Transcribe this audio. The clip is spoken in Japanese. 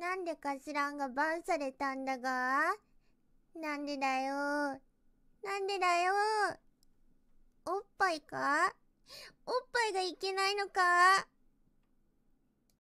なんでかしらんがバンされたんだがなんでだよなんでだよおっぱいかおっぱいがいけないのか